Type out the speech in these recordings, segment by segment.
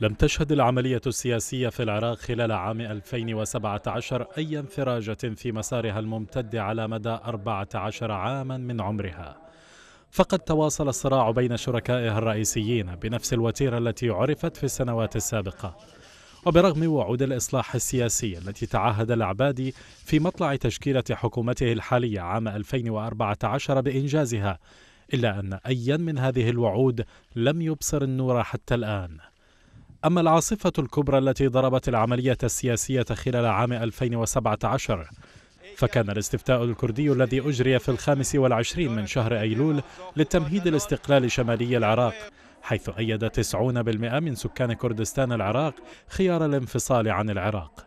لم تشهد العملية السياسية في العراق خلال عام 2017 أي انفراجة في مسارها الممتد على مدى 14 عاما من عمرها فقد تواصل الصراع بين شركائها الرئيسيين بنفس الوتيرة التي عرفت في السنوات السابقة وبرغم وعود الإصلاح السياسي التي تعهد العبادي في مطلع تشكيلة حكومته الحالية عام 2014 بإنجازها إلا أن أيا من هذه الوعود لم يبصر النور حتى الآن أما العاصفة الكبرى التي ضربت العملية السياسية خلال عام 2017 فكان الاستفتاء الكردي الذي أجري في الخامس والعشرين من شهر أيلول للتمهيد الاستقلال شمالي العراق حيث أيد 90% من سكان كردستان العراق خيار الانفصال عن العراق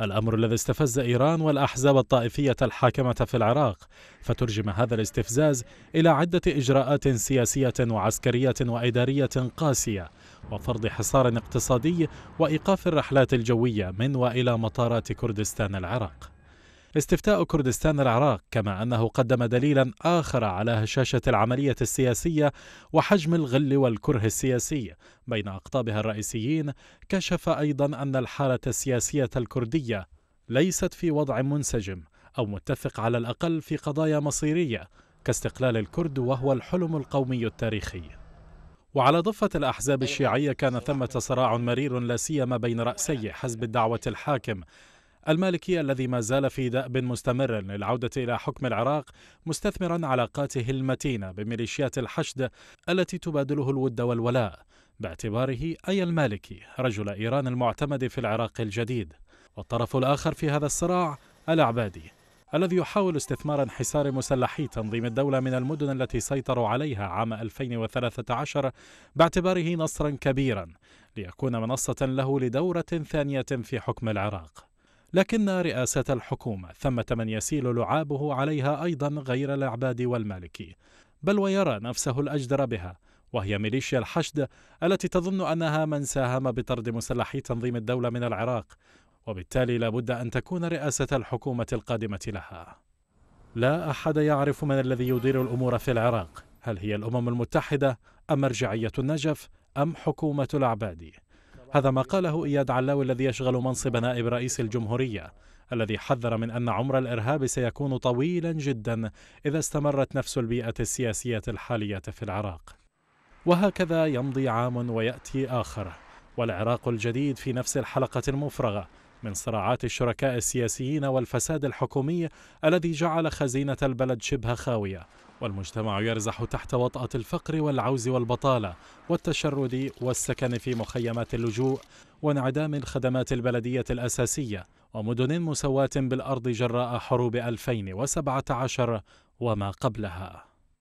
الأمر الذي استفز إيران والأحزاب الطائفية الحاكمة في العراق فترجم هذا الاستفزاز إلى عدة إجراءات سياسية وعسكرية وإدارية قاسية وفرض حصار اقتصادي وإيقاف الرحلات الجوية من وإلى مطارات كردستان العراق استفتاء كردستان العراق كما أنه قدم دليلا آخر على هشاشة العملية السياسية وحجم الغل والكره السياسي بين أقطابها الرئيسيين كشف أيضا أن الحالة السياسية الكردية ليست في وضع منسجم أو متفق على الأقل في قضايا مصيرية كاستقلال الكرد وهو الحلم القومي التاريخي وعلى ضفة الأحزاب الشيعية كان ثمة صراع مرير لا سيما بين رأسي حزب الدعوة الحاكم المالكي الذي ما زال في دأب مستمر للعودة إلى حكم العراق مستثمرا علاقاته المتينة بميليشيات الحشد التي تبادله الود والولاء باعتباره أي المالكي رجل إيران المعتمد في العراق الجديد والطرف الآخر في هذا الصراع العبادي الذي يحاول استثمار انحسار مسلحي تنظيم الدولة من المدن التي سيطروا عليها عام 2013 باعتباره نصرا كبيرا ليكون منصة له لدورة ثانية في حكم العراق لكن رئاسة الحكومة ثمة من يسيل لعابه عليها أيضا غير العباد والمالكي بل ويرى نفسه الأجدر بها وهي ميليشيا الحشد التي تظن أنها من ساهم بطرد مسلحي تنظيم الدولة من العراق وبالتالي لابد أن تكون رئاسة الحكومة القادمة لها لا أحد يعرف من الذي يدير الأمور في العراق هل هي الأمم المتحدة أم مرجعية النجف أم حكومة العبادي هذا ما قاله إياد علاوي الذي يشغل منصب نائب رئيس الجمهورية الذي حذر من أن عمر الإرهاب سيكون طويلا جدا إذا استمرت نفس البيئة السياسية الحالية في العراق وهكذا يمضي عام ويأتي آخر والعراق الجديد في نفس الحلقة المفرغة من صراعات الشركاء السياسيين والفساد الحكومي الذي جعل خزينة البلد شبه خاوية والمجتمع يرزح تحت وطأة الفقر والعوز والبطالة والتشرد والسكن في مخيمات اللجوء وانعدام الخدمات البلدية الأساسية ومدن مسواة بالأرض جراء حروب 2017 وما قبلها